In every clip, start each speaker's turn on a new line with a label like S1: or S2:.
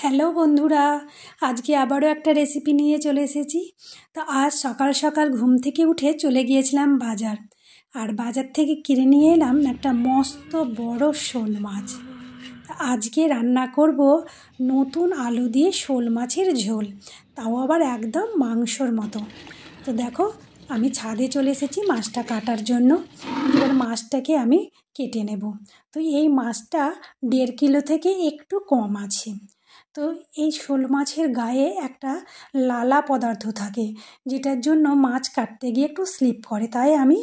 S1: hello বন্ধুরা আজকে আবারও একটা রেসিপি নিয়ে চলে এসেছি তো আজ সকাল সকাল ঘুম থেকে উঠে চলে গিয়েছিলাম বাজার আর বাজার থেকে কিনে নিয়ে এলাম একটা মস্ত বড় শোল মাছ আজকে রান্না করব নতুন আলু দিয়ে শোল মাছের ঝোল তাও আবার একদম মাংসর মতো তো দেখো আমি ছাদে চলে এসেছি মাছটা কাটার জন্য এবার মাছটাকে আমি কেটে নেব তো এই মাছটা দেড় কিলো থেকে একটু কম আছে তো এই শোল মাছের গায়ে একটা লালা পদার্থ থাকে যেটার জন্য মাছ কাটতে গিয়ে একটু স্লিপ করে তাই আমি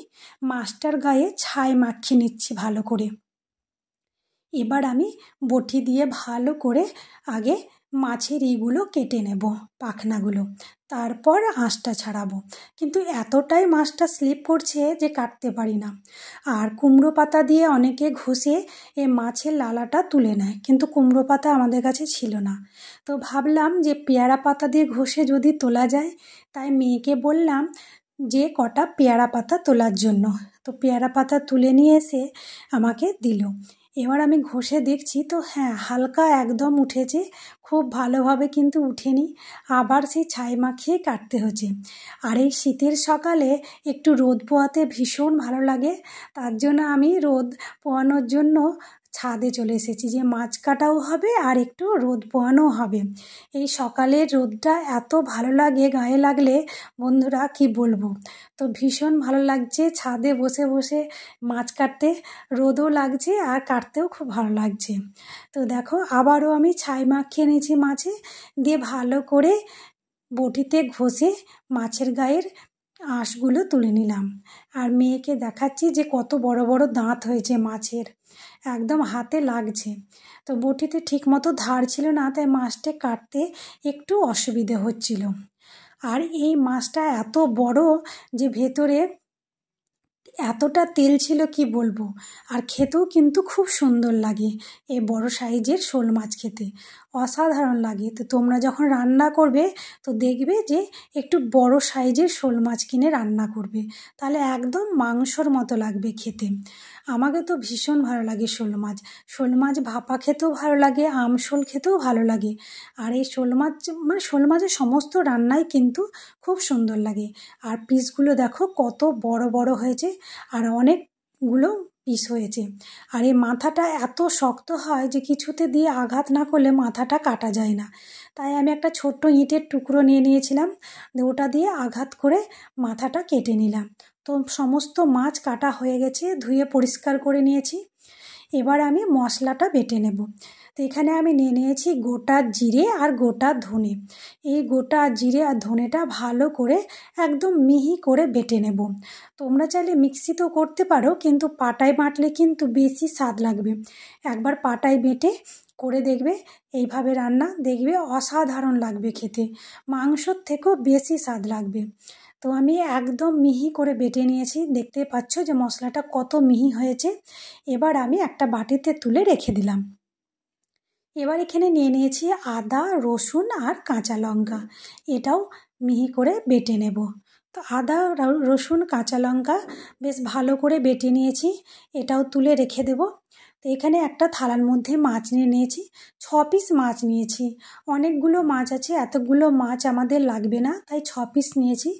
S1: মাছটার গায়ে ছাই মাখিয়ে নিচ্ছি ভালো করে এবার আমি বটি দিয়ে ভালো করে আগে মাছের ইগুলো কেটে নেব পাখনাগুলো তারপর আঁশটা ছাড়াবো কিন্তু এতটাই মাছটা স্লিপ করছে যে কাটতে পারি না আর কুমড়ো পাতা দিয়ে অনেকে ঘষে এ মাছের লালাটা তুলে নেয় কিন্তু কুমড়ো পাতা আমাদের কাছে ছিল না তো ভাবলাম যে পেয়ারা পাতা দিয়ে ঘষে যদি তোলা যায় তাই মেয়েকে বললাম যে কটা পেয়ারা পাতা তোলার জন্য তো পেয়ারা পাতা তুলে নিয়ে এসে আমাকে দিল এবার আমি ঘষে দেখছি তো হ্যাঁ হালকা একদম উঠেছে খুব ভালোভাবে কিন্তু উঠেনি আবার সেই ছাই মাখিয়ে কাটতে হচ্ছে আর এই শীতের সকালে একটু রোদ পোয়াতে ভীষণ ভালো লাগে তার জন্য আমি রোদ পোয়ানোর জন্য ছাদে চলে এসেছি যে মাছ কাটাও হবে আর একটু রোদ পোহানো হবে এই সকালের রোদটা এত ভালো লাগে গায়ে লাগলে বন্ধুরা কি বলবো তো ভীষণ ভালো লাগছে ছাদে বসে বসে মাছ কাটতে রোদও লাগছে আর কাটতেও খুব ভালো লাগছে তো দেখো আবারও আমি ছাই মাখিয়ে নিয়েছি মাছে দিয়ে ভালো করে বটিতে ঘষে মাছের গায়ের আঁশগুলো তুলে নিলাম আর মেয়েকে দেখাচ্ছি যে কত বড় বড় দাঁত হয়েছে মাছের একদম হাতে লাগছে তো বটিতে ঠিক মতো ধার ছিল না তাই মাছটা কাটতে একটু অসুবিধে হচ্ছিল আর এই মাছটা এত বড় যে ভেতরে এতটা তেল ছিল কি বলবো আর খেতেও কিন্তু খুব সুন্দর লাগে এই বড় সাইজের শোল মাছ খেতে অসাধারণ লাগে তো তোমরা যখন রান্না করবে তো দেখবে যে একটু বড় সাইজের শোল মাছ কিনে রান্না করবে তাহলে একদম মাংসর মতো লাগবে খেতে আমাকে তো ভীষণ ভালো লাগে শোল মাছ শোল মাছ ভাপা খেতেও ভালো লাগে আম শোল খেতেও ভালো লাগে আর এই শোল মাছ মানে শোল মাছের সমস্ত রান্নাই কিন্তু খুব সুন্দর লাগে আর পিসগুলো দেখো কত বড় বড় হয়েছে আর অনেকগুলো পিস হয়েছে আর এই মাথাটা এত শক্ত হয় যে কিছুতে দিয়ে আঘাত না করলে মাথাটা কাটা যায় না তাই আমি একটা ছোট্ট ইঁটের টুকরো নিয়ে নিয়েছিলাম ওটা দিয়ে আঘাত করে মাথাটা কেটে নিলাম তো সমস্ত মাছ কাটা হয়ে গেছে ধুয়ে পরিষ্কার করে নিয়েছি এবার আমি মশলাটা বেটে নেব তো এখানে আমি নিয়ে নিয়েছি গোটা জিরে আর গোটা ধনে এই গোটা জিরে আর ধনেটা ভালো করে একদম মিহি করে বেটে নেব তোমরা চাইলে মিক্সি তো করতে পারো কিন্তু পাটায় বাটলে কিন্তু বেশি স্বাদ লাগবে একবার পাটায় বেটে করে দেখবে এইভাবে রান্না দেখবে অসাধারণ লাগবে খেতে মাংসর থেকেও বেশি স্বাদ লাগবে তো আমি একদম মিহি করে বেটে নিয়েছি দেখতে পাচ্ছ যে মশলাটা কত মিহি হয়েছে এবার আমি একটা বাটিতে তুলে রেখে দিলাম এবার এখানে নিয়ে নিয়েছি আদা রসুন আর কাঁচা লঙ্কা এটাও মিহি করে বেটে নেব তো আদা রসুন কাঁচা লঙ্কা বেশ ভালো করে বেটে নিয়েছি এটাও তুলে রেখে দেব তো এখানে একটা থালার মধ্যে মাছ নিয়ে নিয়েছি ছ পিস মাছ নিয়েছি অনেকগুলো মাছ আছে এতগুলো মাছ আমাদের লাগবে না তাই ছ পিস নিয়েছি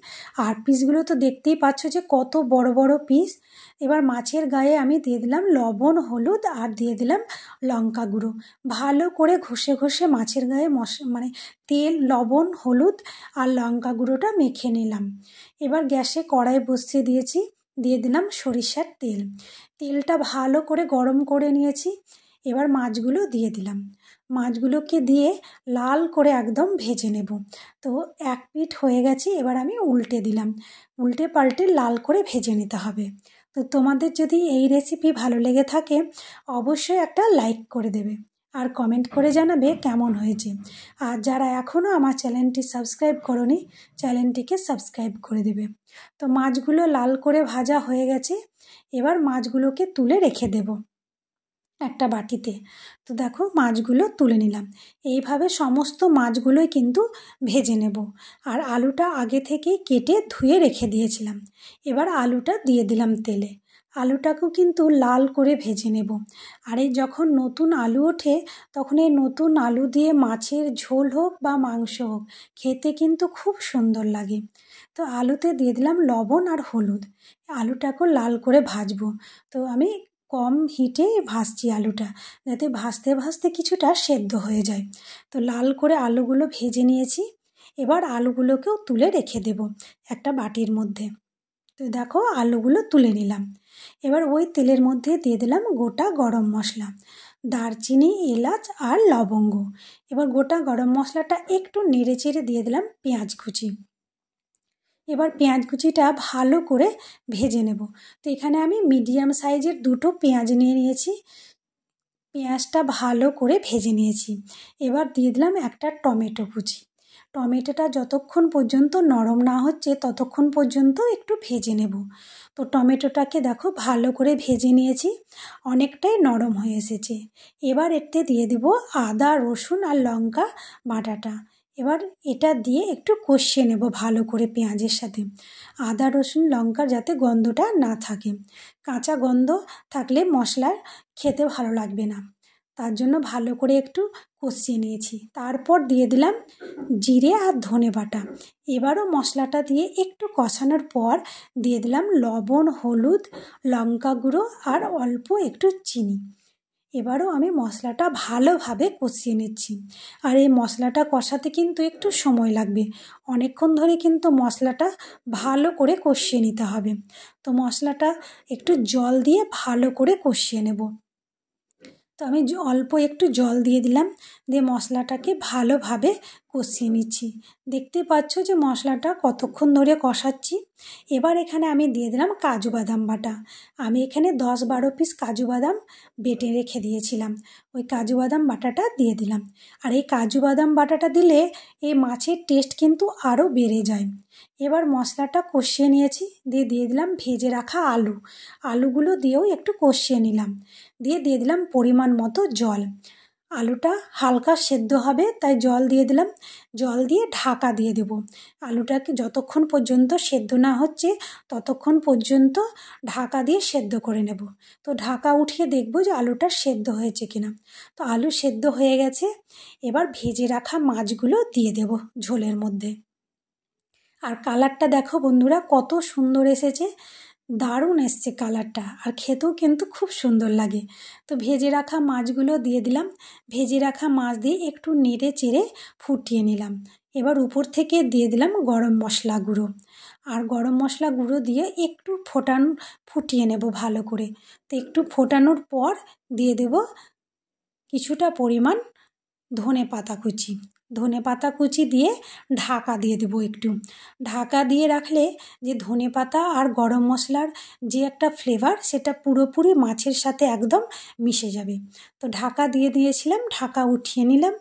S1: আর পিসগুলো তো দেখতেই পাচ্ছ যে কত বড় বড় পিস এবার মাছের গায়ে আমি দিয়ে দিলাম লবণ হলুদ আর দিয়ে দিলাম লঙ্কা গুঁড়ো ভালো করে ঘষে ঘষে মাছের গায়ে মশ মানে তেল লবণ হলুদ আর লঙ্কা গুঁড়োটা মেখে নিলাম এবার গ্যাসে কড়াই বসিয়ে দিয়েছি দিয়ে দিলাম সরিষার তেল তেলটা ভালো করে গরম করে নিয়েছি এবার মাছগুলো দিয়ে দিলাম মাছগুলোকে দিয়ে লাল করে একদম ভেজে নেব তো এক পিঠ হয়ে গেছে এবার আমি উল্টে দিলাম উল্টে পাল্টে লাল করে ভেজে নিতে হবে তো তোমাদের যদি এই রেসিপি ভালো লেগে থাকে অবশ্যই একটা লাইক করে দেবে আর কমেন্ট করে জানাবে কেমন হয়েছে আর যারা এখনও আমার চ্যানেলটি সাবস্ক্রাইব করনি চ্যানেলটিকে সাবস্ক্রাইব করে দেবে তো মাছগুলো লাল করে ভাজা হয়ে গেছে এবার মাছগুলোকে তুলে রেখে দেব একটা বাটিতে তো দেখো মাছগুলো তুলে নিলাম এইভাবে সমস্ত মাছগুলোই কিন্তু ভেজে নেব আর আলুটা আগে থেকেই কেটে ধুয়ে রেখে দিয়েছিলাম এবার আলুটা দিয়ে দিলাম তেলে আলুটাকেও কিন্তু লাল করে ভেজে নেব আর এই যখন নতুন আলু ওঠে তখন এই নতুন আলু দিয়ে মাছের ঝোল হোক বা মাংস হোক খেতে কিন্তু খুব সুন্দর লাগে তো আলুতে দিয়ে দিলাম লবণ আর হলুদ আলুটাকেও লাল করে ভাজবো তো আমি কম হিটে ভাজছি আলুটা যাতে ভাজতে ভাজতে কিছুটা সেদ্ধ হয়ে যায় তো লাল করে আলুগুলো ভেজে নিয়েছি এবার আলুগুলোকেও তুলে রেখে দেব একটা বাটির মধ্যে তো দেখো আলুগুলো তুলে নিলাম এবার ওই তেলের মধ্যে দিয়ে দিলাম গোটা গরম মশলা দারচিনি এলাচ আর লবঙ্গ এবার গোটা গরম মশলাটা একটু নেড়ে চেড়ে দিয়ে দিলাম পেঁয়াজ কুচি এবার পেঁয়াজ কুচিটা ভালো করে ভেজে নেব তো এখানে আমি মিডিয়াম সাইজের দুটো পেঁয়াজ নিয়ে নিয়েছি পেঁয়াজটা ভালো করে ভেজে নিয়েছি এবার দিয়ে দিলাম একটা টমেটো কুচি টমেটোটা যতক্ষণ পর্যন্ত নরম না হচ্ছে ততক্ষণ পর্যন্ত একটু ভেজে নেব তো টমেটোটাকে দেখো ভালো করে ভেজে নিয়েছি অনেকটাই নরম হয়ে এসেছে এবার এতে দিয়ে দেব আদা রসুন আর লঙ্কা বাটাটা এবার এটা দিয়ে একটু কষিয়ে নেব ভালো করে পেঁয়াজের সাথে আদা রসুন লঙ্কার যাতে গন্ধটা না থাকে কাঁচা গন্ধ থাকলে মশলার খেতে ভালো লাগবে না তার জন্য ভালো করে একটু কষিয়ে নিয়েছি তারপর দিয়ে দিলাম জিরে আর ধনে বাটা এবারও মশলাটা দিয়ে একটু কষানোর পর দিয়ে দিলাম লবণ হলুদ লঙ্কা গুঁড়ো আর অল্প একটু চিনি এবারও আমি মশলাটা ভালোভাবে কষিয়ে নিচ্ছি আর এই মশলাটা কষাতে কিন্তু একটু সময় লাগবে অনেকক্ষণ ধরে কিন্তু মশলাটা ভালো করে কষিয়ে নিতে হবে তো মশলাটা একটু জল দিয়ে ভালো করে কষিয়ে নেব তো আমি অল্প একটু জল দিয়ে দিলাম দিয়ে মশলাটাকে ভালোভাবে কষিয়ে নিচ্ছি দেখতে পাচ্ছ যে মশলাটা কতক্ষণ ধরে কষাচ্ছি এবার এখানে আমি দিয়ে দিলাম কাজু বাদাম বাটা আমি এখানে দশ বারো পিস কাজু বাদাম বেটে রেখে দিয়েছিলাম ওই কাজু বাদাম বাটাটা দিয়ে দিলাম আর এই কাজু বাদাম বাটাটা দিলে এই মাছের টেস্ট কিন্তু আরও বেড়ে যায় এবার মশলাটা কষিয়ে নিয়েছি দিয়ে দিয়ে দিলাম ভেজে রাখা আলু আলুগুলো দিয়েও একটু কষিয়ে নিলাম দিয়ে দিয়ে দিলাম পরিমাণ মতো জল আলুটা হালকা সেদ্ধ হবে তাই জল দিয়ে দিলাম জল দিয়ে ঢাকা দিয়ে দেব আলুটাকে যতক্ষণ পর্যন্ত সেদ্ধ না হচ্ছে ততক্ষণ পর্যন্ত ঢাকা দিয়ে সেদ্ধ করে নেব তো ঢাকা উঠিয়ে দেখব যে আলুটা সেদ্ধ হয়েছে কিনা তো আলু সেদ্ধ হয়ে গেছে এবার ভেজে রাখা মাছগুলো দিয়ে দেব ঝোলের মধ্যে আর কালারটা দেখো বন্ধুরা কত সুন্দর এসেছে দারুণ এসছে কালারটা আর খেতেও কিন্তু খুব সুন্দর লাগে তো ভেজে রাখা মাছগুলো দিয়ে দিলাম ভেজে রাখা মাছ দিয়ে একটু নেড়ে চেড়ে ফুটিয়ে নিলাম এবার উপর থেকে দিয়ে দিলাম গরম মশলা গুঁড়ো আর গরম মশলা গুঁড়ো দিয়ে একটু ফোটান ফুটিয়ে নেব ভালো করে তো একটু ফোটানোর পর দিয়ে দেব কিছুটা পরিমাণ ধনে পাতা কুচি ধনে পাতা কুচি দিয়ে ঢাকা দিয়ে দেবো একটু ঢাকা দিয়ে রাখলে যে ধনে পাতা আর গরম মশলার যে একটা ফ্লেভার সেটা পুরোপুরি মাছের সাথে একদম মিশে যাবে তো ঢাকা দিয়ে দিয়েছিলাম ঢাকা উঠিয়ে নিলাম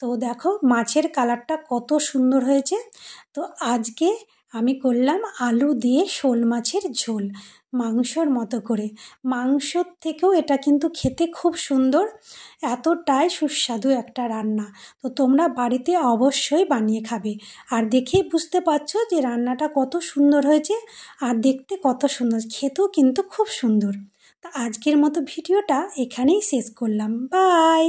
S1: তো দেখো মাছের কালারটা কত সুন্দর হয়েছে তো আজকে আমি করলাম আলু দিয়ে শোল মাছের ঝোল মাংসর মতো করে মাংসর থেকেও এটা কিন্তু খেতে খুব সুন্দর এতটাই সুস্বাদু একটা রান্না তো তোমরা বাড়িতে অবশ্যই বানিয়ে খাবে আর দেখেই বুঝতে পারছো যে রান্নাটা কত সুন্দর হয়েছে আর দেখতে কত সুন্দর খেতেও কিন্তু খুব সুন্দর তা আজকের মতো ভিডিওটা এখানেই শেষ করলাম বাই